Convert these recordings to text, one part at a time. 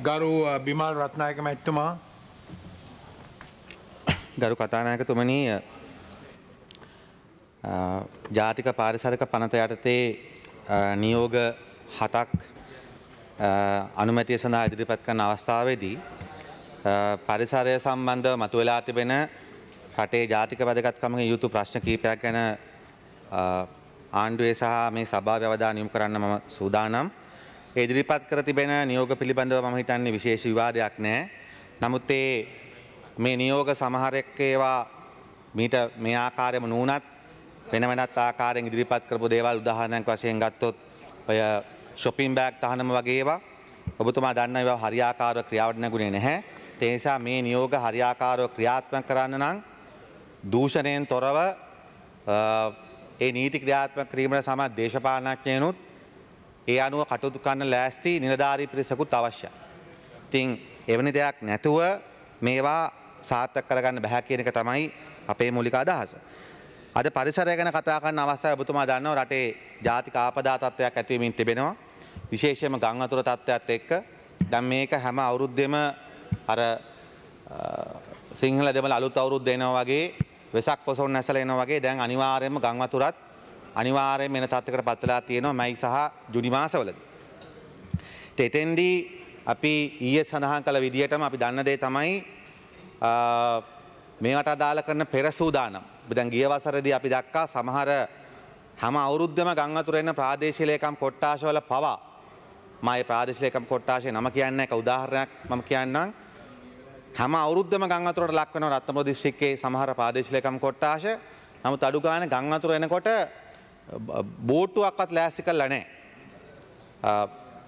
ගරු බිමල් රත්නායක මැත්තුමා ගරු කතානායකතුමනි ජාතික පාරිසරික පනත යටතේ නියෝග හතක් අනුමැතිය සඳහා ඉදිරිපත් කරන අවස්ථාවේදී පරිසරය සම්බන්ධව මතුවෙලා තිබෙන රටේ ජාතික වැදගත්කමක යුතු ප්‍රශ්න කීපයක් ගැන ආණ්ඩුවේ සහ මේ සභාව අවධානය යොමු කරන්න මම සූදානම්. ඉදිරිපත් කර තිබෙන නියෝග පිළිබඳව මම හිතන්නේ විශේෂ විවාදයක් නෑ. නමුත් ඒ මේ නියෝග සමහරෙක් ඒවා මීට මේ ආකාරයම නූනත් වෙන වෙනත් ආකාරයෙන් ඉදිරිපත් කරපු දේවල් උදාහරණයක් වශයෙන් ගත්තොත් ඔය shopping bag තහනම වගේ ඒවා ඔබතුමා දන්නා ඒවා හරියාකාරව ක්‍රියාවට නැගුණේ නැහැ. ඒ නිසා මේ නියෝග හරියාකාරව ක්‍රියාත්මක කරන්න නම් දූෂණයෙන් තොරව ඒ නීති ක්‍රියාත්මක කිරීමට සමත් දේශපාලනඥයනුත් ඒ අනුව කටයුතු කන්න ලෑස්ති නිලධාරී පිරිසකුත් අවශ්‍ය. තින් එවැනි දෙයක් නැතුව මේවා සාර්ථක කරගන්න බැහැ කියන එක තමයි අපේ මූලික අදහස. අද පරිසරය ගැන කතා කරන අවස්ථාව ඔබතුමා දන්නවා රටේ ජාතික ආපදා තත්ත්වයක් ඇතිවීමින් තිබෙනවා. විශේෂයෙන්ම ගං අතුර තත්ත්වයත් එක්ක දැන් මේක හැම අවුරුද්දෙම අර සිංහල දෙමළ අලුත් අවුරුද්ද එනවා වගේ වෙසක් පොසොන් නැසලා එනවා වගේ දැන් අනිවාර්යයෙන්ම ගං වතුරත් අනිවාර්යෙන් වෙන තත්ත්වයකට පත් වෙලා තියෙනවා මයි සහ ජුනි මාසවලදී. එතෙන්දී අපි ඊයේ සඳහන් කළ විදිහටම අපි දන්න දේ තමයි මේවට අදාළ කරන පෙර සූදානම්. අපි දැන් ගිය වසරේදී අපි දැක්කා සමහර හැම අවුරුද්දම ගම් අතුර එන ප්‍රාදේශීය ලේකම් කොට්ටාෂවල පවා මගේ ප්‍රාදේශීය ලේකම් කොට්ටාෂේ නම කියන්නේ එක උදාහරණයක් මම කියන්නම්. හැම අවුරුද්දම ගම් අතුරට ලක් වෙනවා රත්නපුර දිස්ත්‍රික්කයේ සමහර ප්‍රාදේශීය ලේකම් කොට්ටාෂ. නමුත් අඩු ගානේ ගම් අතුර එනකොට බෝට්ටුවක්වත් ලෑස්ති කල්ලා නෑ.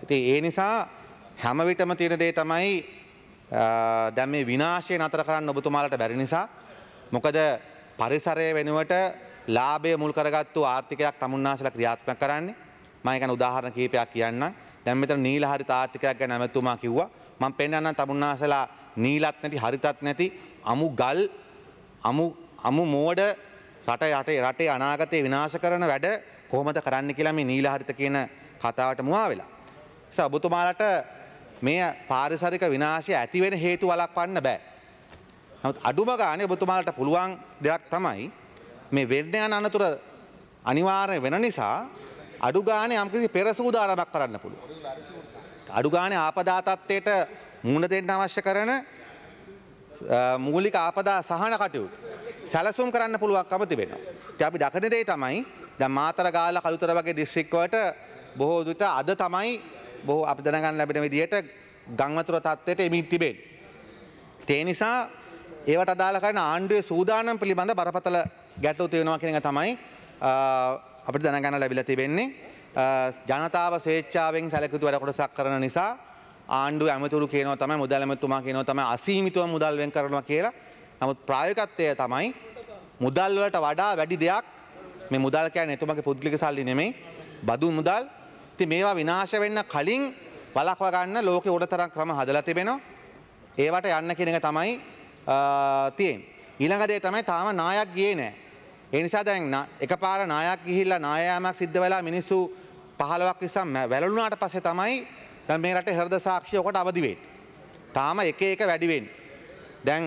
ඉති ඒ නිසා හැමවිටම තිරදේ තමයි දැම් මේ විනාශය නතර කරන්න ඔබතුමාලට බැරි නිසා. මොකද පරිසරය වෙනුවට ලාබේ මුල් කරගත්තු ආර්ථිකයක් තමුන්නාසල ක්‍රියාත්ම කරන්නේ මයකන උදාහරණ කීපයක් කියන්න දැම්මත නීල හරි තාර්ථිකයක් ගැ නැමැතුමා කිව්වා මං පෙන්න්න තමුන්නාසලා නීලත් නැති හරිතත් නැති අමු ගල් අමු මෝඩ රට යටේ රටේ අනාගතය විනාශ කරන වැඩ කොහොමද කරන්න කියලා මේ නීලහරිත කියන කතාවට මුවා වෙලා. නිසා ඔබතුමාලට මේ පාරිසරික විනාශය ඇතිවෙන හේතු වලක්වන්න බෑ. නමුත් අඩුම ගානේ ඔබතුමාලට පුළුවන් දෙයක් තමයි මේ වෙන්න යන අනතුර අනිවාර්ය වෙන නිසා අඩු ගානේ යම්කිසි පෙර සූදානමක් කරන්න පුළුවන්. අඩු ගානේ ආපදා තත්ත්වයට මුහුණ දෙන්න අවශ්‍ය කරන මූලික ආපදා සහන කටයුතු සැලසුම් කරන්න පුළුවක්කම තිබෙනවා. අපි දකින දේ තමයි දැන් මාතර ගාල කළුතර වගේ දිස්ත්‍රික්කවලට බොහෝ දුරට අද තමයි බොහෝ අපි දැනගන්න ලැබෙන විදිහට ගංවතුර තත්ත්වයට එමින් තිබෙන්නේ. ඒ නිසා ඒවට අදාළ කරන ආණ්ඩුවේ සූදානම් පිළිබඳ බරපතල ගැටලු තියෙනවා කියන එක තමයි අපිට දැනගන්න ලැබිලා තිබෙන්නේ. ජනතාව ස්වේච්ඡාවෙන් සැලකුතු වැඩ කොටසක් කරන නිසා ආණ්ඩුව ඇමතුරු කියනවා තමයි මුදල් ඇමතුමා කියනවා තමයි අසීමිතව මුදල් වෙන් කරනවා කියලා නමුත් ප්‍රායකත්වය තමයි මුදල්වලට වඩා වැඩි දෙයක් මේ මුදල් කෑන එතුමගේ පුද්ගලික සල්ලි නෙමෙයි බදු මුදල් ති මේවා විනාශ වෙන්න කලින් වලක්වගන්න ලෝක උඩතරක් ක්‍රම හදල තිබෙනවා ඒවට යන්න කෙනෙක තමයි තියෙන්. ඊළඟදේ තමයි තාම නායක් ගිය නෑ. එනිසා දැන් එක පාර නායක් ගිහිල්ලා නායෑමක් සිද්ධ වෙලා මිනිස්සු පහලවක් විසම් වැලුණාට පසේ තමයි දැන් මේ රට හරද සාක්ෂියෝකට අවදිවෙන්. තාම එක එක වැඩිවෙන්. දැන්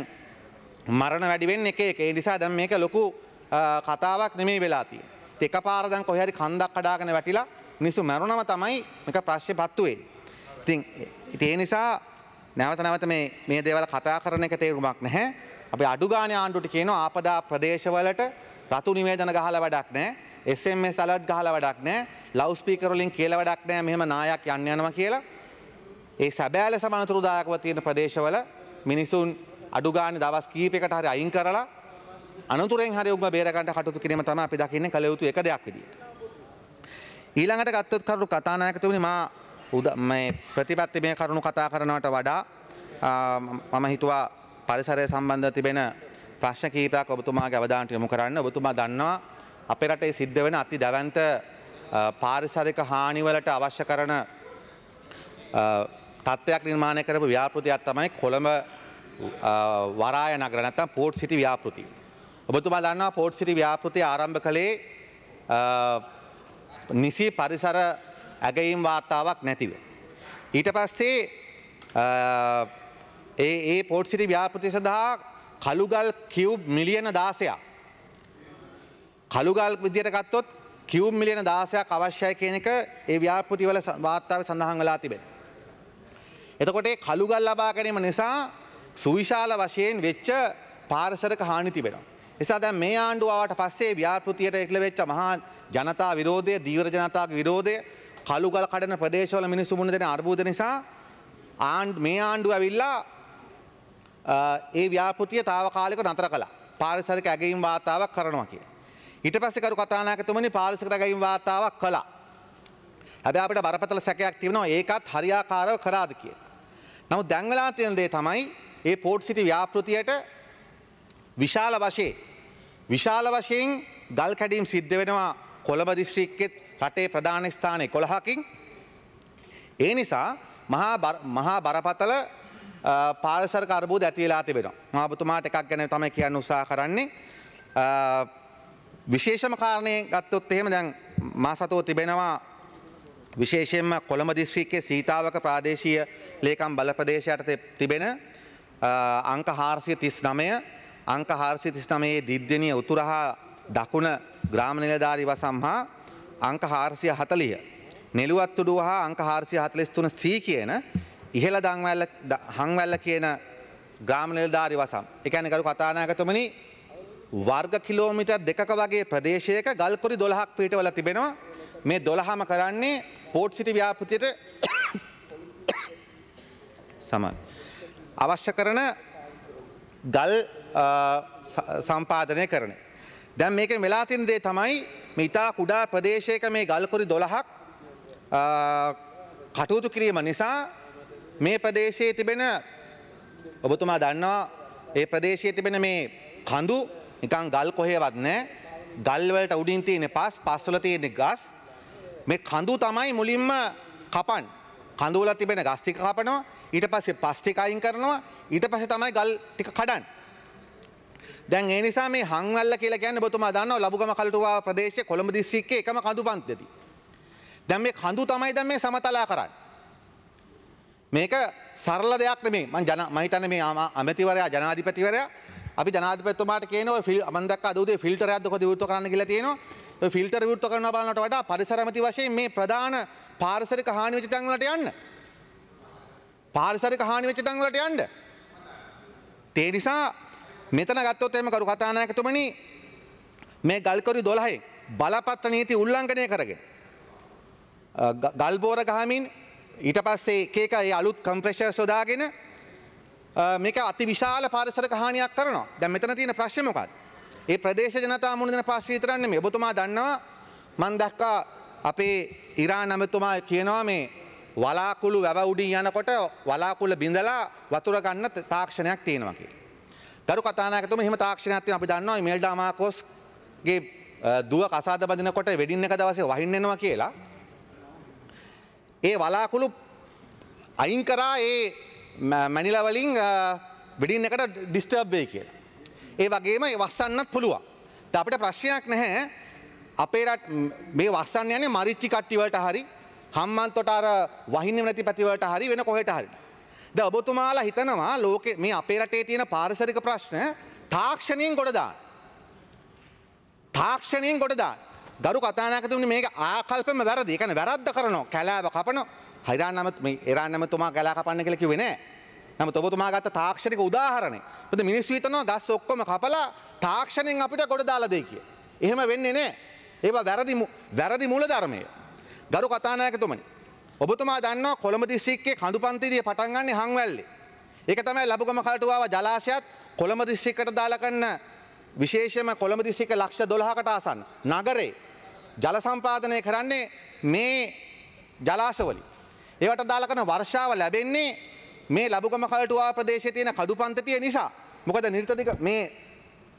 මරණ වැඩිවෙන් එක එක නිසා දැම් මේක ලොකු කතාවක් නෙමේ වෙලාති. එක පාරදන් කොහරි කන්දක් කඩාගෙන වැටිලා නිසු මැරුණම තමයි එක ප්‍රශ්්‍ය පත්තුවේ. ඉතින් ඉතිේ නිසා නැවත නැවත මේ දේවල කතා කරන එක තේරුමක් නැහැ. අපි අඩුගාන ආණ්ඩුට කියන ආපදා ප්‍රදේශවලට රතු නිවේදන ගහල වැඩක් නෑ. SMS සලට් ගහල වැඩක් නෑ ලවස්පීකරලින් කියල වැඩක් නෑ මෙහම නායක් යන්න යනවා කියලා. ඒ සැබෑල සමනතුරුදායකව තියෙන ප්‍රදේශවල මිනිසුන් අඩුගාන දවස් කීපයකට හරි අයින් කරලා අනතුරෙන් හරි උග බේරගන්න කටයුතු කිරීම තමයි අපි දකින්නේ කළ යුතු එක දෙයක් විදියට. ඊළඟට ගත්තොත් කරුණු කතානායකතුමනි මා උද මේ ප්‍රතිපත්ති මේ කරුණු කතා කරනවට වඩා මම හිතුවා පරිසරය සම්බන්ධ තිබෙන ප්‍රශ්න කීපයක් ඔබතුමාගේ අවධානට යොමු කරන්න ඔබතුමා දන්නවා අපේ රටේ සිද්ධ වෙන අති දැවන්ත පාරිසරික හානිවලට අවශ්‍ය කරන තත්ත්වයක් නිර්මාණය කරපු ව්‍යාපෘතියක් තමයි කොළඹ වරාය නගර නැත්තම් පෝට් සිටි ව්‍යාපෘති. ඔබතුමා දන්නවා පෝට් සිටි ව්‍යාපෘති ආරම්භ කළේ නිසි පරිසර ඇගයීම් වාර්තාවක් නැතිව. ඊට පස්සේ ඒ ඒ පෝට් සිටි ව්‍යාපෘති සඳහා කළුගල් කිව් මිලියන දාසයක්. කළුගල් විදියට ගත්තොත් කිව් මිලියන දාසයක් අවශ්‍යයි කියන එක ඒ ව්‍යාපෘතිවල වාර්තාව සඳහන් වෙලා තිබෙන. එතකොට ඒ කළුගල් ලබා ගැනීම නිසා සුවිශාල වශයෙන් වෙච්ච පාර්සරක හානි තිබෙනවා. එසා දැන් මේ ආණ්ඩුව ආවට පස්සේ ව්‍යාපෘතියට එක්ල වෙච්ච මහා ජනතා විරෝධය, දීවර ජනතාගේ විරෝධය, කළුගල් කඩන ප්‍රදේශවල මිනිස්සු මුණ දෙන අර්බුද නිසා මේ ආණ්ඩුව ඇවිල්ලා ඒ ව්‍යාපෘතිය తాවකාලිකව නතර කළා. පාරිසරික ඇගීම් වාතාවක් කරනවා කියලා. ඊට පස්සේ කරු කතානායකතුමනි පාරිසරික ඇගීම් වාතාවක් කළා. හැබැයි අපිට බරපතල සැකයක් තියෙනවා ඒකත් හරියාකාරව කරාද කියලා. නමුත් දැන් වෙලා තියෙන දේ තමයි ඒ පෝට් සිටි ව්‍යාපෘතියට විශාල වශයේ. විශාල වශයෙන් ගල් කැඩීම් සිද්ධ වෙනවා කොළඹ දිස්ශ්‍රික්කෙත් රටේ ප්‍රධාන ස්ථානය කොළහකින්. ඒ නිසා මහා බරපතල පාලසර කරබූද ඇතිවෙලා තිබෙනවා. මහපතුමාට එකක් ගැන තමයි කියන්න උසා කරන්නේ. විශේෂම කාරණය ගත්තොත් එහෙම දැන් මා සතෝ තිබෙනවා විශේෂයෙන්ම කොළඹ දිස්ශ්‍රික්කේ සීතාවක ප්‍රාදේශීය ලේකම් බලප්‍රදේශයට තිබෙන අංක හාරසිය තිස් නමය අංක හාරසි තිස් නමයේ දිද්දනය උතුරහා දකුණ ග්‍රාම නිලධාරි වසම් හා අංක හාරසිය හතලිය. නෙළුවත්තුඩුව හා අංක හාරසිය හතලෙස් තුන සී කියන ඉහළ දංවැල්ල හංවැල්ල කියන ග්‍රාම නිලධාරි වසම් එකැන ගරු කතානාගතමනි වර්ග කිලෝමිට දෙකක වගේ ප්‍රදේශයක ගල්පොරි දොළහක් පීටවල තිබෙනවා මේ දොළහම කරන්නේ පෝට් සිටි ව්‍යාපතියට සමන්. අවශ්‍ය කරන ගල් සම්පාදනය කරන. දැන් මේක වෙලාතින් දේ තමයි මිතා කුඩා ප්‍රදේශයක මේ ගල්කොරි දොළහක් කටයුතු කිරීම නිසා මේ ප්‍රදේශයේ තිබෙන ඔබතුමා දන්නවා ඒ ප්‍රදේශයේ තිබෙන මේ කඳු නිකන් ගල් කොහෙවත් නෑ ගල්වලට උඩින් තියෙන පස් පස්වල තියෙන ගස් මේ කඳු තමයි මුලින්ම කපන් කඳුවල තිබෙන ගස්ටික කපනවා ඊට පස්සේ පස්්ටික අයින් කරනවා ඊට පස තමයි ගල් ටික කඩන්. දැන් ඒ නිසා මේ හංවල්ල කියලා ගැන්න බොතුමා දන්න ලබුගම කල්ටවා ප්‍රදේශ කොළඹ දිශ්ික්ක එකම කඳු පන්තති. දැම් මේ කඳු තමයි දැම් මේ සමතලා කරන්න. මේක සරල දෙයක් නෙමේ මං ජන මහිතන මේ ආම අමතිවරයා ජනාධිපතිවරයා අපි ජනාධිපතිතුමාට කියන ඔය ෆිල් මම දැක්කා අද උදේ ෆිල්ටර් එකක් කොහොමද විවෘත කරන්න කියලා තියෙනවා ඔය ෆිල්ටර් විවෘත කරනවා බලනකොට වඩා පරිසර ඇමති වශයෙන් මේ ප්‍රධාන පාරිසරික හානි වෙච්ච තැන් වලට යන්න පාරිසරික හානි වෙච්ච තැන් වලට යන්න. ඒ නිසා මෙතන ගත්තොත් එහෙම කරු කතානායකතුමනි මේ ගල්කරු 12 බලපත්‍ර නීති උල්ලංඝනය කරගෙන ගල් බෝර ගහමින් ඊට පස්සේ එක එක ඒ අලුත් කම්ප්‍රෙෂර් සොදාගෙන මේක අතිවිශාල පාරිසරික හානියක් කරනවා. දැන් මෙතන තියෙන ප්‍රශ්නේ මොකක්ද? ඒ ප්‍රදේශ ජනතාව මුණ දෙන පාස් විතරක් නෙමෙයි. ඔබතුමා දන්නවා මම දැක්කා අපේ ඉරාන් අමතුමා කියනවා මේ වලාකුළු වැව උඩින් යනකොට වලාකුළ බිඳලා වතුර ගන්න තාක්ෂණයක් තියෙනවා කියලා. ගරු කතානායකතුම එහෙම තාක්ෂණයක් තියෙනවා අපි දන්නවා මේල්ඩා මාකෝස්ගේ දුව කසාද බඳිනකොට වෙඩින් එක දවසේ වහින්න එනවා කියලා. ඒ වලාකුළු අයින් කරා ඒ මැනිලා වලින් වෙඩින් එකට ඩිස්ටර්බ් වෙයි කියලා. ඒ වගේම ඒ වස්සන්නත් පුළුවන්. අපිට ප්‍රශ්නයක් නැහැ අපේ රට මේ වස්සන්න යන්නේ මරිච්චි කට්ටි වලට හරි හම්මන්තොට අර වහින්නම නැති පැතිවලට හරි වෙන කොහෙට හරි. ද ඔබතුමාලා හිතනවා ලෝක මේ අපේ රටේ තියෙන පාරිසරික ප්‍රශ්න තාක්ෂණයෙන් ගොඩදාන්න. තාක්ෂණයෙන් ගොඩදාන්න. ගරු කතානාකතුමනි මේක ආකල්පෙම වැරදි. ඒ කියන්නේ වැරද්ද කරනවා. කැලෑව කපනවා. හයිරාන් නම මේ ඉරාන් නම තුමා කැලෑ කපන්න කියලා කිව්වේ නෑ. නමුත් ඔබතුමා ගත්ත තාක්ෂණික උදාහරණය. මොකද මිනිස්සු හිතනවා ගස් ඔක්කොම කපලා තාක්ෂණයෙන් අපිට ගොඩ දාලා දෙයි කියලා. එහෙම වෙන්නේ නෑ. ඒවා වැරදි වැරදි මූලධර්මයේ ගරු කතානායකතුමනි. ඔබතුමා දන්නවා කොළඹ දිස්ත්‍රික්කයේ කඳු පන්තියේ පටන් ගන්නේ හංවැල්ලේ. ඒක තමයි ලැබුගම කලටුවාව ජලාශයත් කොළඹ දිස්ත්‍රික්කට දාලා කරන විශේෂම කොළඹ දිස්ත්‍රික්ක ලක්ෂ 12කට ආසන්න නගරේ ජල සම්පාදනය කරන්නේ මේ ජලාශවලින්. ඒවට දාලා කරන වර්ෂාව ලැබෙන්නේ මේ ලැබුගම කලටුවා ප්‍රදේශයේ තියෙන කඳු පන්තිය නිසා. මොකද නිර්තනික මේ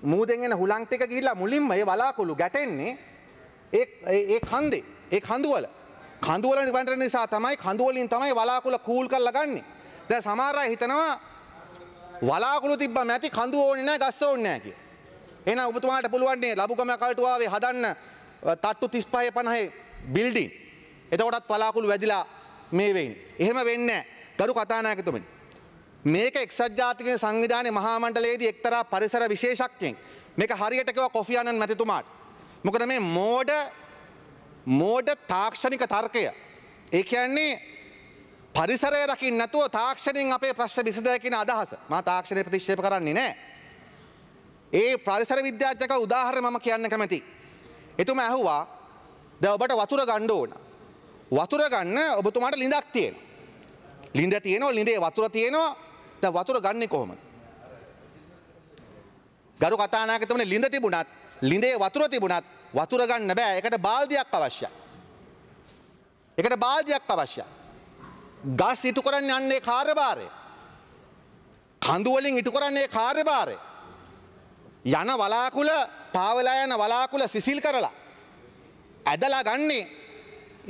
මූදෙන් එන හුලං ටික ගිහිල්ලා මුලින්ම ඒ වලාකුළු ගැටෙන්නේ ඒ ඒ කන්දේ ඒ කඳුවල කඳුවල නිවැරණ නිසා තමයි කඳුවලින් තමයි වලාකුල කූල් කරලා ගන්නෙ. දැන් සමහර අය හිතනවා වලාකුළු තිබ්බම ඇති කඳු ඕනේ නැහැ ගස් ඕනේ නැහැ කිය. එහෙනම් ඔබතුමාට පුළුවන් නේ ලබුගම කල්ටුවාවේ හදන්න තට්ටු 35 50 බිල්ඩින්. එතකොටත් වලාකුළු වැදිලා මේ වෙන්නේ. එහෙම වෙන්නේ නැහැ. ගරු කතානායකතුමනි. මේක එක්සත් ජාතික සංවිධානයේ මහා මණ්ඩලයේදී එක්තරා පරිසර විශේෂඥයෙක් මේක හරියට කිව්වා කොෆි ආනන් මැතිතුමාට. මොකද මේ මෝඩ මෝඩ තාක්ෂණික තර්කය. ඒ කියන්නේ පරිසරය රකින් නැතුව තාක්ෂණයෙන් අපේ ප්‍රශ්න විසඳය කියන අදහස මා තාක්ෂණය ප්‍රතික්ෂේප කරන්නේ නෑ. ඒ පරිසර විද්‍යාඥක උදාහරණ මම කියන්න කැමති. එතුම ඇහුවා ද ඔබට වතුර ගණ්ඩ ඕන. වතුර ගන්න ඔබතුමාට ලිඳක් තියෙන. ලින්ද තියෙනවා ලිඳේ වතුර තියෙනවා ද වතුර ගන්නේ කොහොම. ගරු කතානාකතමන ලිඳ තිබුණත් ලිඳේ වතුර තිබුණත් වතුර ගන්න බෑ. ඒකට බාල්දියක් අවශ්‍යයි. ඒකට බාල්දියක් අවශ්‍යයි. ගස් ඉටු කරන්න යන්නේ කාර්යභාරය. කඳු වලින් ඉටු කරන්නේ කාර්යභාරය. යන වලාකුල පාවලා යන වලාකුල සිසිල් කරලා ඇදලා ගන්නේ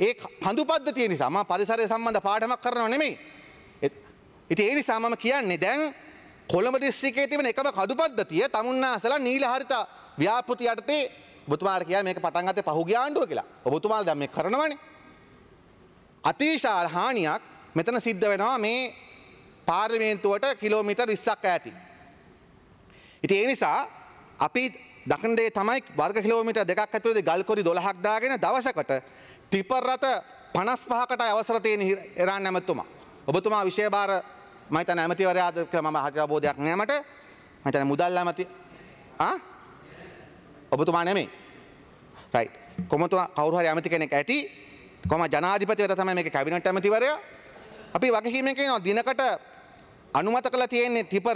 ඒ කඳු පද්ධතිය නිසා මම පරිසරය සම්බන්ධ පාඩමක් කරනව නෙමෙයි. ඉතින් ඒ නිසා මම කියන්නේ දැන් කොළඹ දිස්ත්‍රික්කයේ තිබෙන එකම කඳු පද්ධතිය තමුන්නාසලා නීල හරිත ව්‍යාපෘති යටතේ ඔබතුමාට කිය මේක පටන් ගත්තේ පහුගිය ආණ්ඩුව කියලා. ඔබතුමාලා දැන් මේ කරනවනේ. අතිවිශාල හානියක් මෙතන සිද්ධ වෙනවා මේ පාර්ලිමේන්තුවට කිලෝමීටර් 20ක් ඈතින්. ඉතින් ඒ නිසා අපි දකින දේ තමයි වර්ග කිලෝමීටර් දෙකක් ඇතුළේ ගල්කොරි 12ක් දාගෙන දවසකට ටිපර් රථ 55කටයි අවසර තියෙන ඉරාන් නැමතුමා. ඔබතුමා විශේෂ බාර මම හිතන්නේ ඇමතිවරයාද කියලා මම හරියට අවබෝධයක් නැහැ මට. මම හිතන්නේ මුදල් ඇමති ආ ඔබතුමා නෙමේ. රයි. කොමතුමා කවුරු හරි ඇමති කෙනෙක් ඇති කොම ජනාධිපතිවරයා තමයි මේක කැබිනට් ඇමතිවරයා. අපි වගකීමෙන් කියනවා දිනකට අනුමත කළ තියෙන්නේ ටිපර්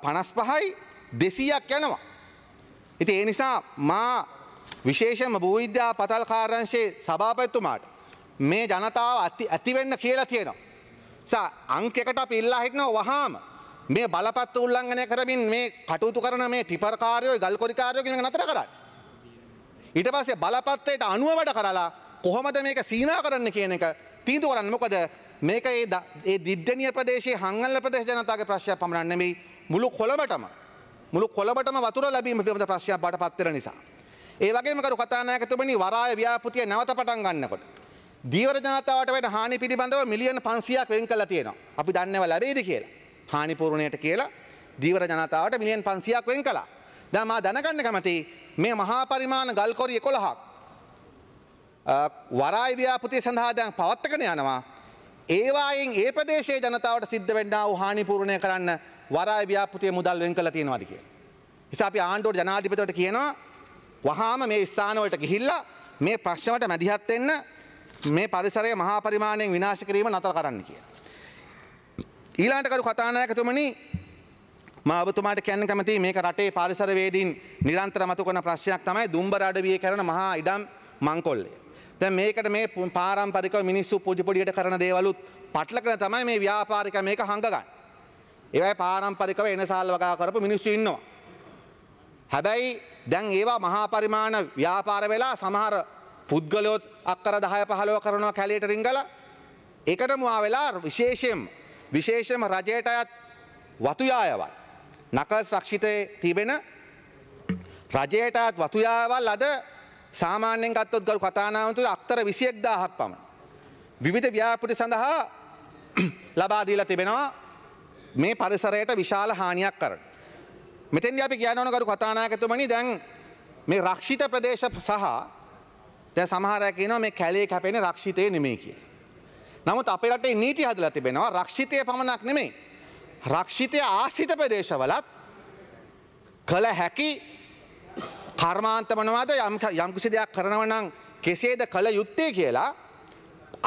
55යි 200ක් යනවා. ඉතින් ඒ නිසා මා විශේෂම භූවිද්‍යා පතල් කාර්යංශයේ සභාපතිතුමාට මේ ජනතාව ඇති වෙන්න කියලා තියෙනවා. සා අංකයකට අපි ඉල්ලා හිටනවා වහාම මේ බලපත්‍ර උල්ලංඝනය කරමින් මේ කටයුතු කරන මේ ටිපර්කාරයෝ ගල්කොරිකාරයෝ කියන එක නතර කරන්න. ඊට පස්සේ බලපත්‍රයට අනුව වැඩ කරලා කොහොමද මේක සීනා කරන්න කියන එක තීන්දුව කරන්න. මොකද මේක ඒ ඒ දිද්දනිය ප්‍රදේශයේ හංගල්ල ප්‍රදේශ ජනතාවගේ ප්‍රශ්නයක් පමණක් නෙමෙයි මුළු කොළඹටම මුළු කොළඹටම වතුර ලැබීම පිළිබඳ ප්‍රශ්නයක් බාටපත් වෙන නිසා. ඒ වගේම කරු කතානායකතුමනි වරාය ව්‍යාපෘතිය නැවත පටන් ගන්නකොට දීවර ජනතාවට වෙන හානි පිළිබඳව මිලියන 500ක් වෙන් කළා තියෙනවා. අපි දන්නේව ලැබෙයිද කියලා. හානිපූරුණයට කියලා දීවර ජනතාවට මිලියන් පන්සියක් වෙන් කලා. දැන් මා දැනගන්න කැමති මේ මහා පරිමාණ ගල්කොරි 11ක් වරාය ව්‍යාපෘතිය සඳහා දැන් පවත්කන යනවා. ඒවායින් ඒ ප්‍රදේශයේ ජනතාවට සිද්ධ වෙන්නා වූ හානිපූර්ණය කරන්න වරාය ව්‍යාපෘතිය මුදල් වෙන් කළ තියෙනවාද කියලා. නිසා අපි ආණ්ඩුවට ජනාධිපතිවට කියනවා වහාම මේ ස්ථානවලට ගිහිල්ලා මේ ප්‍රශ්නවලට මැදිහත් වෙන්න මේ පරිසරය මහා පරිමාණයෙන් විනාශ කිරීම නතර කරන්න කියලා. ඊලාන්ටකරු කතානායකතුමනි මාබතුමාට කැන්න කැමති මේක රටේ පාරිසරවේදීන් නිරන්තර මතු කරන ප්‍රශ්නයක් තමයි දුම්බර අඩවිය කරන මහා ඉඩම් මංකොල්ලේ. දැන් මේකට මේ පාරම්පරිකව මිනිස්සු පොඩි පොඩියට කරන දේවලුත් පටල කරන තමයි මේ ව්‍යාපාරික මේක හංගගන්න. ඒවයි පාරම්පරිකව එනසාල් වගා කරපු මිනිස්සු ඉන්නවා. හැබැයි දැන් ඒවා මහා පරිමාණ ව්‍යාපාර වෙලා සමහර පුද්ගලයොත් අක්කර 10 15 කරනවා කැලේට රිංගලා ඒකටම ආ වෙලා විශේෂයෙන් විශේෂම රජයට අයත් වතුයායවල්. නකස් රක්ෂිතය තිබෙන රජයට අත් වතුයාවල් අද සාමාන්‍යෙන් ගත්තොත් ගල් කතානාවතු අක්තර විසියෙක් දාහක් පමණ. විවිධ ව්‍යාපටි සඳහා ලබාදීලා තිබෙනවා මේ පරිසරයට විශාල හානියක් කරට. මෙතැන් අපි කියනවනකරු කතානාකතුමනි දැන් මේ රක්ෂිත ප්‍රදේශ සහ දැ සමහරැකනව මේ කැලේ කැපෙන රක්ෂිතය නෙමේ කියලා. නමුත් අපේ රටේ නීති හදලා තිබෙනවා රක්ෂිතය පමණක් නෙමෙයි. රක්ෂිතය ආශ්‍රිත ප්‍රදේශවලත් කළ හැකි කර්මාන්ත මොනවාද යම් කිසි දෙයක් කරනව නම් කෙසේද කළ යුත්තේ කියලා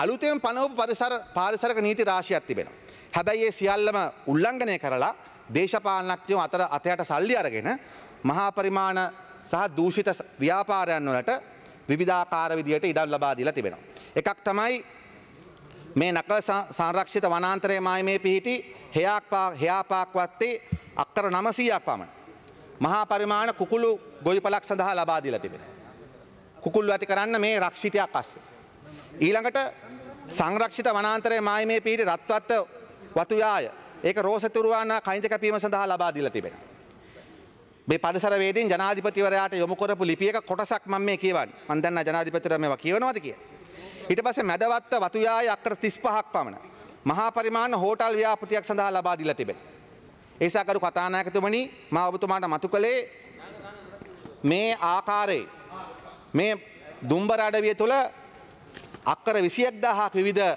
අලුතෙන් පනවපු පරිසර පාරිසරක නීති රාශියක් තිබෙනවා. හැබැයි ඒ සියල්ලම උල්ලංඝනය කරලා දේශපාලනඥයෝ අතර අතයට සල්ලි අරගෙන මහා පරිමාණ සහ දූෂිත ව්‍යාපාරයන් වලට විවිධාකාර විදියට ඉඩම් ලබා දීලා තිබෙනවා. එකක් තමයි මේ නකල් සංරක්ෂිත වනාන්තරය මායමේ පිහිටි හයාපාක් වත්තේ අක්කර නමසීයක් පමණ. මහා පරිමාණ කුකුළු ගොවිපලක් සඳහා ලබාදිල තිබෙන. කුකුල්ලු ඇති කරන්න මේ රක්ෂිතයක් අස්ස. ඊළඟට සංරක්ෂිත වනාන්තරය මායමේ පිහිටි රත්වත්ත වතුයාය ඒක රෝසතුරුවාන කයින්ත කැපීම සඳහා ලබාදිල තිබෙන. මේ පරිසරවේදීන් ජනාධිපතිවරයාට යොමු කරපු ලිපියක කොටසක් මම මේ කියවන්නේ. මම දන්නා ජනාධිපතිතුමා මේවා කියවනවාද කියලා. ඊට පස්සේ මැදවත්ත වතු යාය අක්කර 35ක් පමණ මහා පරිමාණ හෝටල් ව්‍යාපෘතියක් සඳහා ලබා දීලා තිබෙනවා. ඒසාකරු කතානායකතුමනි මා ඔබතුමාට මතු කළේ මේ ආකාරයේ මේ දුම්බර අඩවිය තුළ අක්කර 21000ක් විවිධ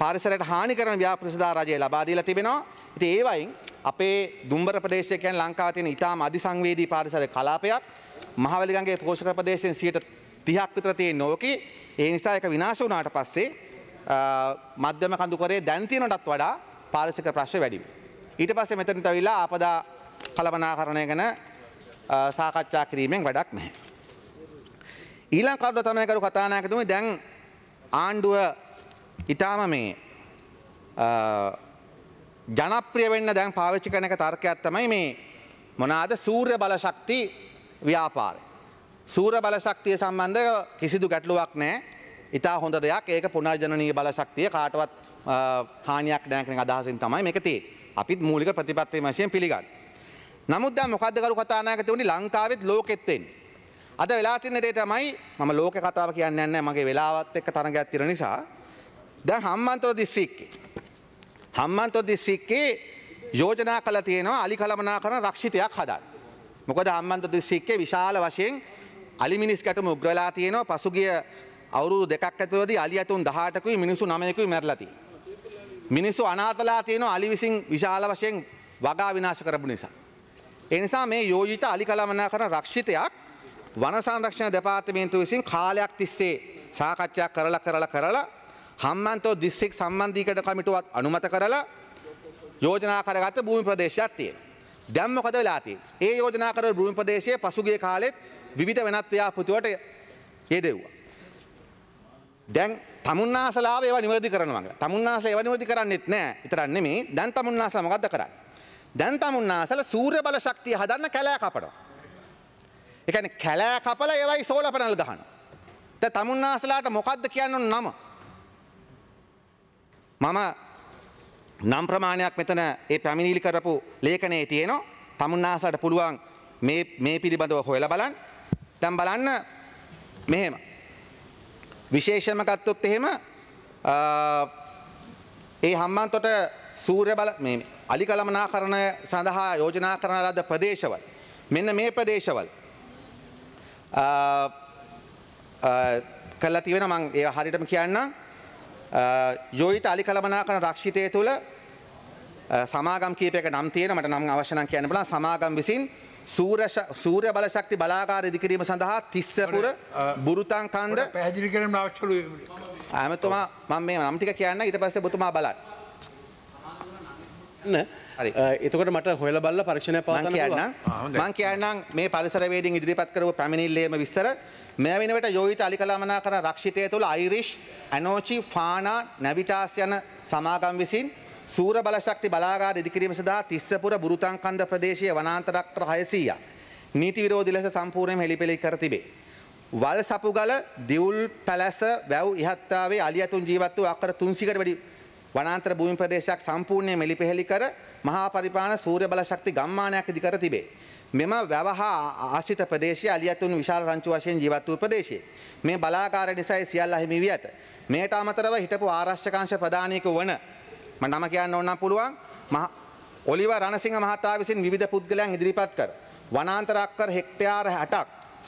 පරිසරයට හානි කරන ව්‍යාපෘති සඳහා රජය ලබා දීලා තිබෙනවා. ඉතින් ඒ වයින් අපේ දුම්බර ප්‍රදේශය කියන්නේ ලංකාවේ තියෙන ඊටාම අධිසංවේදී පරිසර කලාපයක්. මහවැලිගඟේ පෝෂක ප්‍රදේශයෙන් 100 තිහක් විතර තියෙන් නෝකේ ඒ නිසා එක විනාශ වනාට පස්සේ මධ්‍යම කඳුකරේ දැන්තිනටත් වඩා පාලසික ප්‍රශ්ය වැඩිම. ඊට පස්සේ මෙතනට විලා ආපදා කළමනාකරණය ගැන සාකච්ඡා කිරීමෙන් වැඩක් නැහැ. ඊළං කරුට තමයකරු කතානායකතුම දැන් ආණ්ඩුව ඉතාම මේ ජනප්‍රිය වෙන්න දැන් පාවිච්චි කරන එක තර්කයක් තමයි මේ මොනාද සූර්ය බලශක්ති ව්‍යාපාරය. සූර බලශක්තිය සම්බන්ධ කිසිදු ගැටලුවක් නෑ ඉතා හොඳ දෙයක් ඒක පුනර්ජනනී බලශක්තිය කාටවත් හානියක් නෑකන අදහසින් තමයි එකතේ අපිත් මූලික ප්‍රතිපත්තිය වශයෙන් පිළිගන්න. නමුත්ද මොකදකරු කතානාගත වනි ලංකාවත් ලෝකෙත්තෙන්. අද වෙලාතින්න දේ තමයි මම ලෝක කතාව කියන්න න්න මගේ වෙලාවත් එක්ක තරගයක් තිර නිසා ද හම්මන්තෝ දිස්සික්කේ. හම්මන්තෝ දිස්සික්කේ යෝජනා කල තියෙනවා අලි කළමනා කරන රක්ෂිතයක් හදන්. මොකද හම්මන්ත දිස්සික්කේ විශාල වශයෙන් අලිමිනිස් ගැටම උග්‍රලා තියෙනවා පසුගිය අවුරුදු දෙකක් ඇතුළතදී අලි ඇතුන් 18කුයි මිනිස්සු 9කුයි මැරලා තියෙනවා. මිනිස්සු අනාථලා තියෙනවා අලි විසින් විශාල වශයෙන් වගා විනාශ කරපු නිසා. ඒ නිසා මේ යෝජිත අලි කළමනාකරණ රක්ෂිතයක් වන සංරක්ෂණ දෙපාර්තමේන්තුව විසින් කාලයක් තිස්සේ සාකච්ඡා කරලා කරලා කරලා හම්මන්තෝ දිස්ත්‍රික් සම්බන්ධීකරණ කමිටුවත් අනුමත කරලා යෝජනා කරගත්ත භූමි ප්‍රදේශයක් තියෙනවා. දැන් මොකද වෙලා තියෙන්නේ? ඒ යෝජනා කරන භූමි ප්‍රදේශයේ පසුගිය කාලෙත් විවිධ වෙනත් ව්‍යාපෘතිවට යෙදෙව්වා. දැන් තමුන්නාසලාව ඒවා නිවැරදි කරනවා මඟ. තමුන්නාස ඒවා නිවැරදි කරන්නෙත් නෑ. විතරක් නෙමෙයි. දැන් තමුන්නාස මොකද්ද කරන්නේ? දැන් තමුන්නාසල සූර්ය බල ශක්තිය හදන්න කැලෑ කපනවා. ඒ කියන්නේ කැලෑ කපලා ඒවයි සෝලර් පැනල් ගහනවා. දැන් තමුන්නාසලාට මොකද්ද කියන්න ඕන නම? මම නම් ප්‍රමාණයක් මෙතන ඒ පැමිණිලි කරපු ලේඛනයේ තියෙනවා. තමුන්නාසලාට පුළුවන් මේ මේ පිළිබඳව හොයලා බලන්න. දැන් බලන්න මෙහෙම. විශේෂම ගත්තොත් එහෙම ඒ හම්බන්තොට සූර්ය බල මේ අලි කළමනාකරණය සඳහා යෝජනා කරන ලද ප්‍රදේශවල මෙන්න මේ ප්‍රදේශවල කළා තියෙන මම ඒ හරියටම කියන්නම් යෝයිත අලි කළමනාකරණ රක්ෂිතය තුළ සමාගම් කීපයක නම් තියෙන මට නම් අවශ්‍ය නම් කියන්න බලන්න සමාගම් විසින් සූරය බලශක්ති බලාකාර ඉදිකිරීම සඳහා තිස්සපුර බුරුතන් කන්ද පැදිලි කරන අවශ්‍යලු ඇමතුමා මම මේ නම්ටික කියන්න ඉට පස්ස බතුමා බලන්න එතකට මට හොල බල්ල පරක්ෂණ පාන කියන්න මං කියන්නම් මේ පරිසරවේඩින් ඉදිරිපත් කරව පැමිණිල්ලේම විස්තර මෙ වෙනට යෝවිත අලි කලාමනා කරන රක්ෂිතය තුළ අයිරිෂ් ඇනෝචි ෆානා නැවිටාස් යන සමාගම් විසින් සූර බලශක්ති බලාගාර ඉදිකිරීම සඳහා තිස්සපුර බුරුතංකන්ද ප්‍රදේශයේ වනාන්තරක්කර 600ක් නීති විරෝධී ලෙස සම්පූර්ණයෙන් හෙළිපෙළි කර තිබේ. වල් සපුගල දිවුල් පැලැස වැව් ඉහත්තාවේ අලියතුන් ජීවත් වූ අක්කර 300කට වැඩි වනාන්තර භූමි ප්‍රදේශයක් සම්පූර්ණයෙන් මෙලිපෙහෙළි කර මහා පරිපාලන සූර්ය බලශක්ති ගම්මානයක් ඉදි කර තිබේ. මෙම වැවහා ආශ්‍රිත ප්‍රදේශය අලියතුන් විශාල රංචු වශයෙන් ජීවත් වූ ප්‍රදේශයේ මේ බලාකාර නිසා සියල්ල අහිමි වී ඇත. මේට අමතරව හිටපු ආරක්ෂකාංශ ප්‍රධානීක වන මම නම කියන්න ඕන නම් පුළුවන් මහ ඔලිව රණසිංහ මහතා විසින් විවිධ පුද්ගලයන් ඉදිරිපත් කර වනාන්තර අක්කර හෙක්ටයාර 60ක්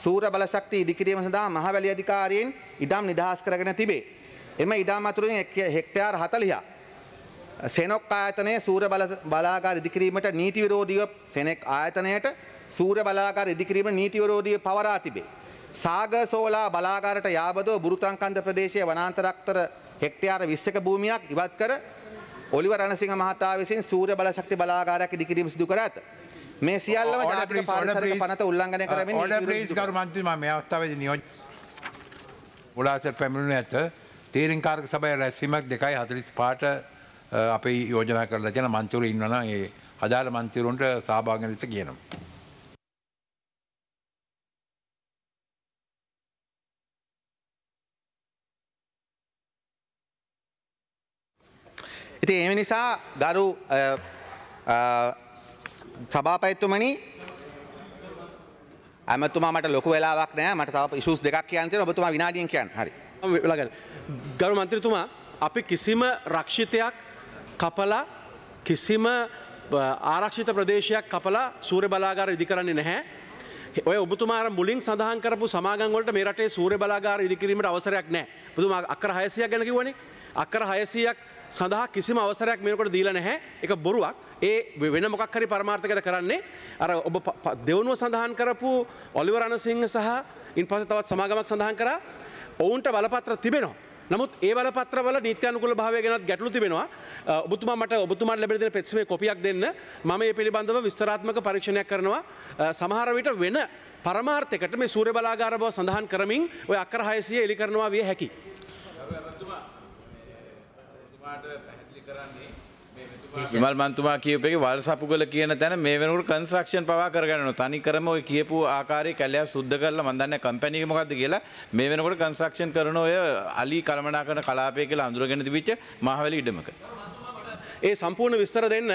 සූර්ය බලශක්ති ඉදිකිරීම සඳහා මහවැලි අධිකාරීන් ඉඩම් නිදහස් කරගෙන තිබේ. එම ඉඩම් අතුරින් හෙක්ටයාර 40ක් සෙනොක් ආයතනයේ සූර්ය බලාගාර ඉදිකිරීමට නීති විරෝධීව සෙනෙක් ආයතනයට සූර්ය බලාගාර ඉදිකිරීම නීති විරෝධීව පවරා තිබේ. සාගර් සෝලා බලාගාරට යාබදව බුරුතංකන්ද ප්‍රදේශයේ වනාන්තරක්තර හෙක්ටයාර 20ක භූමියක් ඉවත් කර ඔලිව රණසිංහ මහතා විසින් සූර්ය බලශක්ති බලාගාරයක් ඉදිකිරීම සිදු කර ඇත. මේ සියල්ලම ජාතික පාරිසරික පනත උල්ලංඝනය uh, කරමින් ඕඩර් ප්ලීස් ගරු මන්ත්‍රී මම මේ අවස්ථාවේදී නියෝජ මුලාසර් පැමිණුණ ඇත. තීරණකාරක සභාවේ රැස්වීමක් 2:45ට uh, අපේ යෝජනා කරලා තියෙන මන්ත්‍රීවරු ඉන්නවනම් ඒ අදාළ මන්ත්‍රීවරුන්ට සහභාගී වෙන්න කියනවා. ඉති ඒ නිසා ගරු සභාපැත්තුමනි ඇමතුමා මට ලොක වෙලාවක් නෑ මට තාව ඉශුස් දෙකක් කියන්තය ඔබතුමා විනාඩියෙන් කියන් හරි ලගන ගරු මන්ත්‍රතුමා අපි කිසිම රක්ෂිතයක් කපලා කිසිම ආරක්ෂිත ප්‍රදේශයක් කපලා සූර බලාගාර ඉදිකරන්නේ නැහැ ඔය ඔබතුමාර මුලින් සඳහන් කරපු සමාගන්වලට මේ රටේ සූර බලාගාර ඉදිකිරීමට අවසරයක් නෑ පුතුමා අක්කර හයසියක් ගැනකිවනේ අක්කර හයසියක් සඳහා කිසිම අවසරයක් මේකට දීලා නැහැ එක බොරුවක් ඒ වෙන මොකක් හරි පරමාර්ථකට කරන්නේ අර ඔබ දෙවනුව සඳහන් කරපු ඔලිවර් අනසිංහ සහ ඉන්පස්සේ තවත් සමාගමක් සඳහන් කරා ඔවුන්ට බලපත්‍ර තිබෙනවා නමුත් ඒ බලපත්‍රවල නීත්‍යානුකූල භාවය ගැනත් ගැටලු තිබෙනවා ඔබතුමා මට ඔබතුමාට ලැබෙන දෙන පෙත්සමේ කොපියක් දෙන්න මම මේ පිළිබඳව විස්තරාත්මක පරීක්ෂණයක් කරනවා සමහර විට වෙන පරමාර්ථයකට මේ සූර්ය බලාගාර බව සඳහන් කරමින් ඔය අක්කර 600 එලි කරනවා විය හැකියි විමල් මන්තුමා කියපු එකේ වල්සපුගල කියන තැන මේ වෙනකොට කන්ස්ට්‍රක්ෂන් පවා කරගන්නවා. තනි කරම ඔය කියපු ආකාරයේ කැලෑ සුද්ධ කරලා මන් දන්නේ කම්පැනි එක මොකද්ද කියලා මේ වෙනකොට කන්ස්ට්‍රක්ෂන් කරන ඔය අලි කළමනාකරන කලාපය කියලා අඳුරගෙන තිබිච්ච මහවැලි ඉඩමක. ඒ සම්පූර්ණ විස්තර දෙන්න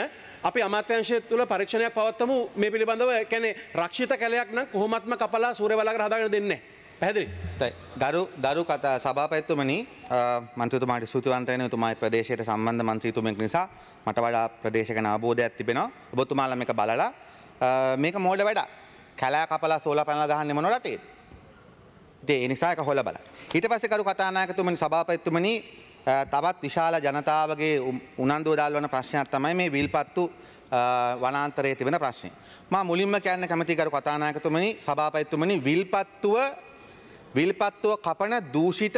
අපි අමාත්‍යංශය තුළ පරීක්ෂණයක් පවත්වමු මේ පිළිබඳව කියන්නේ රක්ෂිත කැලයක් නම් කොහොමත්ම කපලා සූර්යවලාගර හදාගෙන දෙන්නේ නැහැ. පැදිරි ගරු දරු කතා සභාපැත්තුමන මන්තුතුමාට සුතුවන්තයන තුමයි ප්‍රදේශයට සම්බන්ධ මන්ත්‍රීතුමෙක් නිසා මට වඩා ප්‍රදේශක නාබෝධයක් තිබෙනවා ඔබතුමාලම එක බලලා මේක මෝඩ වැඩ කැලෑ කපලා සෝල පැනල ගහන්න මොනොටේ දේ නිසාක හොල බල හිට පස්ස කරු කතානායකතුමනි සභාපැත්තුමනි තවත් විශාල ජනතාවගේ උනන්දුව දාල්වන ප්‍රශ්නයක් තමයි මේ විල්පත්තු වනාන්තරයේ තිබෙන ප්‍රශ්නය. මා මුලින්ම කියන්න කැමතිකරු කතානායකතුමනි සභාපැත්තුමනි විල්පත්තුව විල්පත්තුව කපන දූෂිත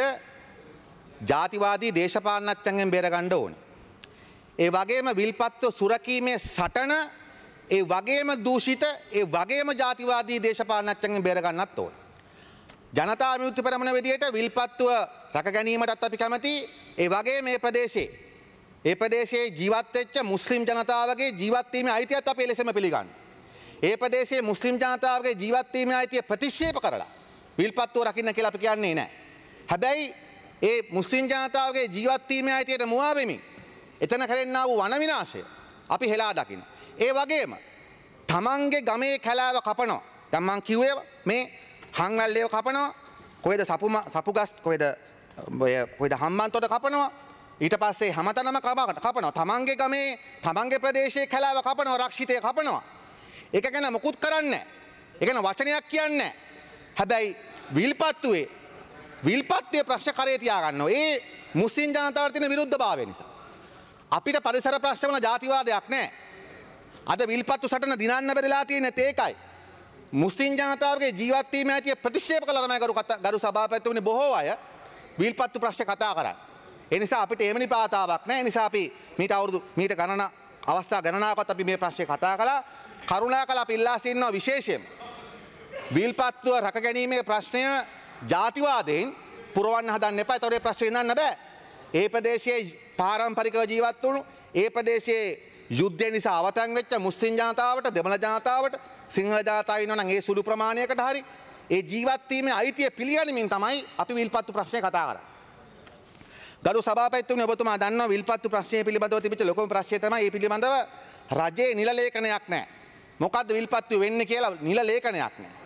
ජාතිවාදී දේශපාලනච්චන්ගෙන් බේරගණ්ඩ ඕන. ඒ වගේම විල්පත්ව සුරකීමේ සටන ඒ වගේම දූෂිත ඒ වගේම ජාතිවාදී දේශපාලනච්චන්ගෙන් බේරගන්නත් ඕන. ජනතා විෘත්ති පරමණ විදියට විල්පත්තුව රැකගැනීමටත් අපි කැමති ඒ වගේ මේ ප්‍රදේශයේ. ඒ ප්‍රදේශයේ ජීවත්තච්ච මුස්ලිම් ජනතාවගේ ජීවත්වීම අයිතියත් අප එලෙසම පිළිගන්න. ඒ ප්‍රදේශයේ මුස්ලිම් ජනතාවගේ ජීවත්වීම අයිතිය ප්‍රතිශ්ෂේප කරලා විල්පත්තුව රකින්න කියලා අපි කියන්නේ නැහැ. හැබැයි ඒ මුස්ලිම් ජනතාවගේ ජීවත්වීමේ අයිතියට මුවා වෙමින් එතන කරෙන්නා වූ වන විනාශය අපි හෙලා දකින්න. ඒ වගේම තමන්ගේ ගමේ කැලෑව කපනවා. දැන් මං කිව්වේ මේ හංවැල්ලේව කපනවා. කොහෙද සපු සපුගස් කොහෙද කොහෙද හම්බන්තොට කපනවා. ඊට පස්සේ හැමතැනම කපනවා. තමන්ගේ ගමේ තමන්ගේ ප්‍රදේශයේ කැලෑව කපනවා, රක්ෂිතය කපනවා. ඒක ගැන මොකුත් කරන්නේ නැහැ. ඒ කියන්නේ වචනයක් කියන්නේ නැහැ. හැබැයි විල්පත්තුවේ විල්පත්වය ප්‍රශ්න කරේ තියාගන්නවා. ඒ මුස්ලිම් ජනතාවට තියෙන විරුද්ධභාවය නිසා. අපිට පරිසර ප්‍රශ්න වල ಜಾතිවාදයක් නැහැ. අද විල්පත්තු සටන දිනන්න බැරිලා තියෙන තේකයි. මුස්ලිම් ජනතාවගේ ජීවත් වීම ඇති ප්‍රතික්ෂේප කළා තමයි ගරු ගරු සභාපතිතුමනි බොහෝ අය විල්පත්තු ප්‍රශ්න කතා කරන්නේ. ඒ නිසා අපිට එවැනි පාතාවක් නැහැ. ඒ නිසා අපි මීට අවුරුදු මීට ගණන අවස්ථා ගණනාවකත් අපි මේ ප්‍රශ්නේ කතා කළා. කරුණාකර අපි ඉල්ලා සිටිනවා විශේෂයෙන්ම විල්පත්තුව රක ගැනීමේ ප්‍රශ්නය ජාතිවාදයෙන් පුරුවන් හදන්න එපා. ඒතරේ ප්‍රශ්නේ ඉන්නන්න බෑ. ඒ ප්‍රදේශයේ පාරම්පරිකව ජීවත් වුණු ඒ ප්‍රදේශයේ යුද්ධය නිසා අවතන් වෙච්ච මුස්ලිම් ජනතාවට, දෙමළ ජනතාවට, සිංහල ජනතාව ඉන්නවා නම් ඒ සුළු ප්‍රමාණයකට හරි ඒ ජීවත් වීමේ අයිතිය පිළිගනිමින් තමයි අපි විල්පත්තු ප්‍රශ්නේ කතා කරන්නේ. ගරු සභාපතිතුමනි ඔබතුමා දන්නවා විල්පත්තු ප්‍රශ්නය පිළිබඳව තිබිච්ච ලොකම ප්‍රශ්නය තමයි මේ පිළිබඳව රජයේ නිල ලේඛනයක් නැහැ. මොකද්ද විල්පත්තු වෙන්නේ කියලා නිල ලේඛනයක් නැහැ.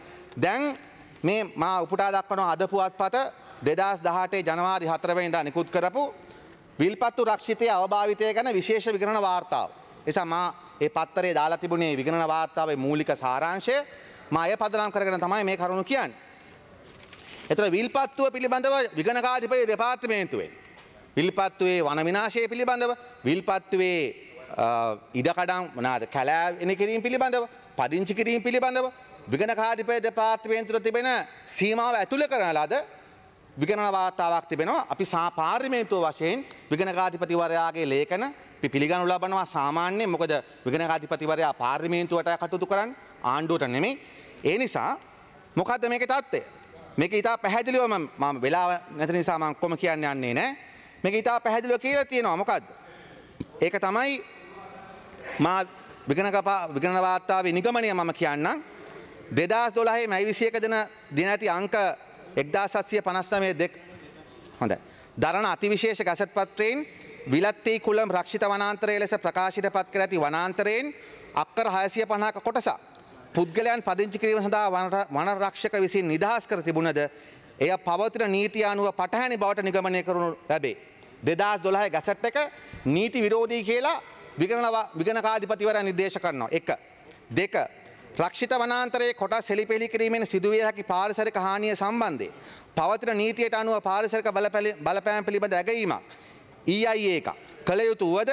දැන් මේ මා උපුටා දක්වනවා අද පුවත්පත දෙදස් දහටේ ජනවාරි හතරවෙනිදා නිකුත් කරපු විල්පත්තු රක්ෂිතය අවභාවිතය ගැන විශේෂ විගණන වාර්තාව. එසා මා ඒ පත්තරේ දාලා තිබුණේ විගණන වාර්තාවේ මූලික සාරාංශය මා අය පදනම් කරගෙන තමයි මේ කරුණු කියන්නේ. එතන විල්පත්තුව පිළිබඳව විගණකාධිපති දෙපාර්තමේන්තුවෙන් විල්පත්තුවේ වන විනාශය පිළිබඳව විල්පත්තුවේ ඉඩකඩම් මොනාද කැලෑ එන කිරීම පිළිබඳව පදිංචි කිරීම පිළිබඳව විගණකාධිපය දෙපාර්තිමේන්තුර තිබෙන සීමාව ඇතුළ කරන ලද විගණන වාර්තාවක් තිබෙනවා අපි පාර්ලිමේන්තුව වශයෙන් විගණකාධිපතිවරයාගේ ලේඛන පිළිගනු ලබනවා සාමාන්‍යයෙන් මොකද විගණකාධිපතිවරයා පාර්ලිමේන්තුවට කටයුතු කරන්න ආණ්ඩුවට නෙමෙයි ඒ නිසා මොකද්ද මේකේ තත්ත්වය මේක ඊටා පැහැදිලිව මම වෙලාව නැති නිසා මම කොම කියන්න යන්නේ නැහැ මේක ඊටා පැහැදිලිව කියලා තියෙනවා මොකද්ද ඒක තමයි මා විගණක විගණන වාර්තාවේ නිගමනය මම කියන්නම් දෙදස් දොලහේ මැයි විසියක දෙන දෙන ඇති අංක එක්දාසත්සිය පනස්නමය දෙක් හොඳයි. දරන අතිවිශේෂ ගැසට පත්වයෙන් විලත්තේ කුළම් රක්ෂිත වනාන්තරය ලෙස ප්‍රකාශිත පත් කර ඇති වනාන්තරයෙන් අක්කර හයසිය පණහක කොටසා. පුද්ගලයන් පදිංචි කිරීම සඳහා වනරක්ෂක විසින් නිදහස් කර තිබුණද එය පවතින නීති අනුව පටහැනි බවට නිගමනය කරනු ලැබේ. දෙදස් දොළහය ගැසට් එක නීති විරෝධී කියලා විගණකාධිපතිවර නිර්දේශ කරනවා. එක. දෙක රක්ෂිත වනාන්තරයේ කොටස් හෙළිපෙළි කිරීමෙන් සිදුවිය හැකි පාරිසරික හානිය සම්බන්ධයෙන් පවතින නීතියට අනුව පාරිසරික බලපෑම් පිළිබඳ ඇගීමක් EIA එක කළ යුතු වුවද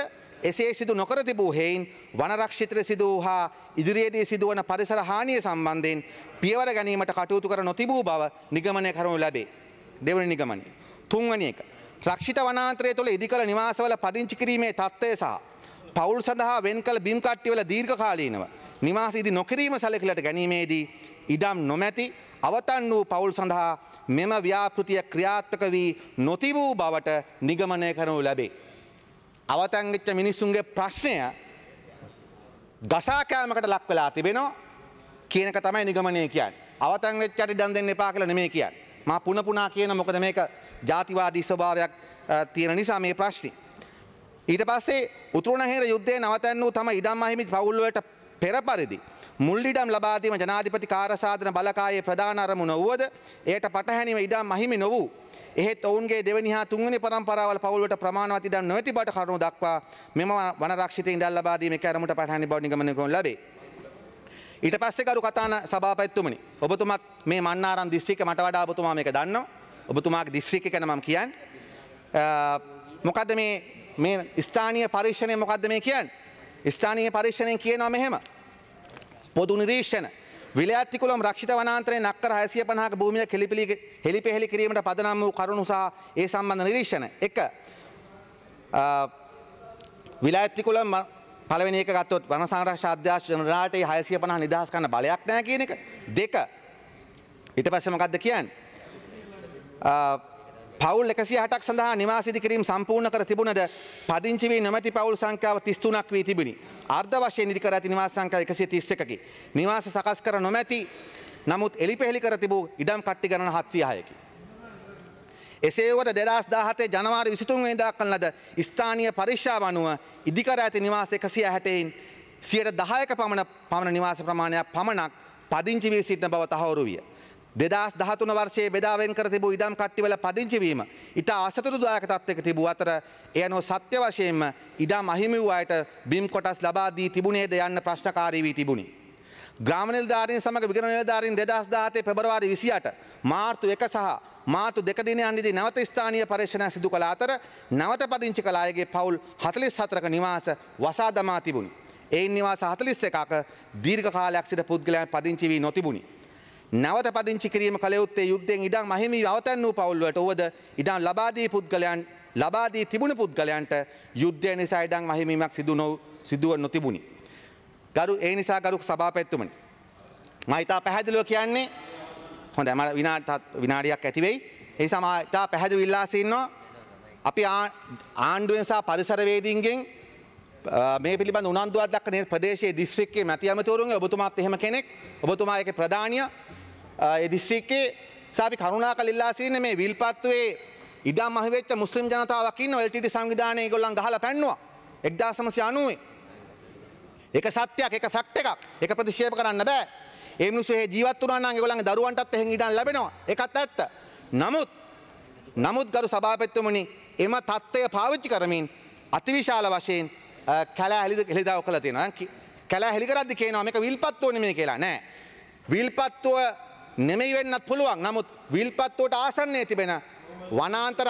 එසේ සිදු නොකර තිබූ හේයින් වනරක්ෂිතර සිදු වූ හා ඉදිරියේදී සිදුවන පරිසර හානිය සම්බන්ධයෙන් පියවර ගැනීමට කටයුතු කර නොතිබූ බව නිගමනය කරනු ලැබේ. දෙවන නිගමනය. තුන්වනි එක. රක්ෂිත වනාන්තරය තුළ ඉදිකළ නිවාසවල පදිංචි කිරීමේ තත්ත්වය සහ පවුල් සඳහා වෙන් කළ බිම්කට්ටිවල දීර්ඝ කාලීනව නිවාසීදි නොකිරීම සැලකිලට ගැනීමේදී ඉඩම් නොමැති අවතන් වූ පවුල් සඳහා මෙම ව්‍යාපෘතිය ක්‍රියාත්මක වී නොතිබූ බවට නිගමනය කරනු ලැබේ. අවතංගිච්ච මිනිස්සුන්ගේ ප්‍රශ්නය ගසාකෑමකට ලක් වෙලා තිබෙනවා කියනක තමයි නිගමනය කියන්. අවතංවෙච්චට දන් දෙන්න එපා කළ නෙමේ කියන්. මා පුනපුනා කියන මොකද මේක ජාතිවාදී ස්වභාවයක් තියෙන නිසා මේ ප්‍රශ්නි. ඊට පස්සේ උතුරනහෙර යුද්ධය නවතැන් වූ තම ඉඩම් අහිමි පවුල්ලට පෙරපරිදි. මුල්ලිඩම් ලබාදීම ජනාධිපති කාරසාධන බලකායේ ප්‍රධාන අරමුණ වුවද එයට පටහැනිව ඉඩම් මහිමි නොවූ. එහෙත් ඔවුන්ගේ දෙවනි හා තුන්වෙනි පරම්පරාවල පවුලට ප්‍රමාණවත් ඉඩම් නොමැති බවට කරුණු දක්වා මෙම වනරක්ෂිත ඉඩම් ලබා දීමේ කැරමුට පටහැනි බව නිගමනය කරනු ලැබේ. ඊට පස්සේ ගරු කතාන සභාපතිතුමනි ඔබතුමත් මේ මන්නාරම් දිස්ත්‍රික්කේ මට වඩා ඔබතුමා මේක දන්නවා. ඔබතුමාගේ දිස්ත්‍රික්කය ගැන මම කියන්නේ. මොකද්ද මේ මේ ස්ථානීය පරීක්ෂණය මොකද්ද මේ කියන්නේ? ස්ථානීය පරීක්ෂණයෙන් කියනවා මෙහෙම. පොදු නිරීක්ෂණ විලෑත්තිකුලම් රක්ෂිත වනාන්තරයේ නක්කර 650ක භූමිය කෙලිපිලි හෙලිපෙහෙලි කිරීමට පදනම් වූ කරුණු සහ ඒ සම්බන්ධ නිරීක්ෂණ 1 විලෑත්තිකුලම් පළවෙනි එක ගත්තොත් වන සංරක්ෂා අධ්‍යක්ෂ ජනරාලට 650 නිදහස් කරන්න බලයක් නැහැ කියන එක. දෙක ඊට පස්සේ මොකද්ද කියන්නේ? පවුල් එකසිය හටක් සඳහා නිවාසිදි කිරීම් සම්පූර්ණ කර තිබුණද පදිංචිවී නොමැති පවුල් සංඛ්‍යාව තිස්තුනක් වී තිබිණි. අර්ධ වශයෙන් ඉදි කර ඇති නිවාස සංඛ්‍යාව එකසිය තිස් එකකි. නිවාස සකස් කර නොමැති නමුත් එලිපෙහෙළි කර තිබූ ඉඩම් කට්ටි ගණන හත්සියහයකි. එසේවට දෙදස් දාහතේ ජනවාරි විසිතුන් වේදා කන ලද ස්ථානීය පරිශ්ෂාව අනුව ඉදිකර ඇති නිවාස එකසිය හැටයින් සියට දහයක පමණ පමණ නිවාස ප්‍රමාණයක් පමණක් පදිංචි වී සිටින බව තහවුරු විය. දෙදස් දහතුන වර්ෂයේ බෙදාවෙන් කර තිබූ ඉදම් කට්ටිවල පදිංචිවීම ඉතා අසතුරුදායක තත්වයක තිබූ අතර එය නො සත්‍ය වශයෙන්ම ඉඩම් අහිමි වූ අයට බිම් කොටස් ලබා දී තිබුණේද යන්න ප්‍රශ්නකාරී වී තිබුණි. ග්‍රාම නිලධාරීන් සමග විගණ නිලධාරීන් 2017 පෙබරවාරි 28 මාර්තු 1 සහ මාතු දෙක දිනයන්දී නැවත ස්ථානීය පරීක්ෂණ සිදු කළ අතර නැවත පදිංචි කළ අයගේ පවුල් 44ක නිවාස වසා දමා තිබුණි. ඒ නිවාස 41ක දීර්ඝ කාලයක් සිට පුද්ගලයන් පදිංචි වී නොතිබුණි. නැවත පදිංචි කිරීම කලයුත්තේ යුද්ධයෙන් ඉඩම් මහිමි අවතැන් වූ පවුල්ලුවට ඔවද ඉඩම් ලබාදී පුද්ගලයන් ලබාදී තිබුණු පුද්ගලයන්ට යුද්ධය නිසා ඉඩම් මහිමීමක් සිදු නොව සිදුව නොතිබුණි. ගරු ඒ නිසා ගරු සභාපැත්තුමනි. මහිතා පැහැදිලුව කියන්නේ හොඳ ඇම විනාඩියක් ඇතිවෙයි. ඒ සමා ඉතා පැහැදි විල්ලාසින්නවා අපි ආණ්ඩුවෙන් සහ පරිසරවේදීන්ගෙන් මේ පිළිබඳ උනන්දුවක් දක්වන ප්‍රදේශයේ දිස්ත්‍රික්කයේ මැති ඇමතිවරුන්ගේ ඔබතුමාත් එහෙම කෙනෙක් ඔබතුමාගේ ප්‍රධානියා දිස්සික්කේ සාපි කරුණා කල්ලා සිටින මේ විල්පත්තුවේ ඉඩම් අහිවෙච්ච මුස්ලිම් ජනතාවක් ඉන්නවා එල්ටීටී සංවිධානයේ ඒගොල්ලන් ගහලා පැන්නුවා 1990 ඒක සත්‍යයක් ඒක ෆැක්ට් එකක් ඒක ප්‍රතික්ෂේප කරන්න බෑ ඒ මිනිස්සු එහෙ ජීවත් වුණා නම් ඒගොල්ලන්ගේ දරුවන්ටත් එහෙන් ඉඩම් ලැබෙනවා ඒකත් ඇත්ත නමුත් නමුත් ගරු සභාපතිතුමනි එම தත්ත්වය පාවිච්චි කරමින් අතිවිශාල වශයෙන් කැලෑ හෙලි හෙලිදාව කළා තියෙනවා කැලෑ හෙලි කරද්දි කියනවා මේක විල්පත්තුවනේ මේ කියලා නෑ විල්පත්තුව නෙමෙයි වෙන්නත් පුළුවන්. නමුත් විල්පත්තුවට ආසන්නයේ තිබෙන වනාන්තර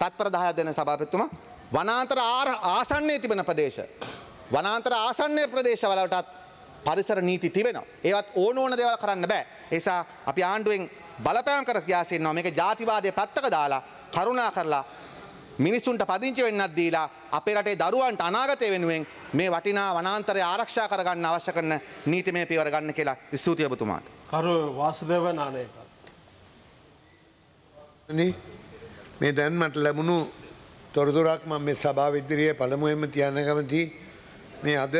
තත්පර 10ක් දෙන සභාපතිතුමා වනාන්තර ආසන්නයේ තිබෙන ප්‍රදේශ වනාන්තර ආසන්නයේ ප්‍රදේශවලටත් පරිසර නීති තිබෙනවා. ඒවත් ඕන ඕන දේවල් කරන්න බෑ. ඒ නිසා අපි ආණ්ඩුවෙන් බලපෑම් කර කියාසින්නවා මේක ජාතිවාදයේ පැත්තක දාලා කරුණා කරලා මිනිස්සුන්ට පදිංචි වෙන්නත් දීලා අපේ රටේ දරුවන්ට අනාගතය වෙනුවෙන් මේ වටිනා වනාන්තරය ආරක්ෂා කරගන්න අවශ්‍ය කරන නීතිමය පියවර ගන්න කියලා ස්තුතියි ඔබතුමාට. කරු වාසදව නානයකත් මේ දැන් මට ලැබුණු තොරතුරක් මම මේ සභාව ඉදිරියේ පළමුවෙන්ම තියන්න කැමති මේ අද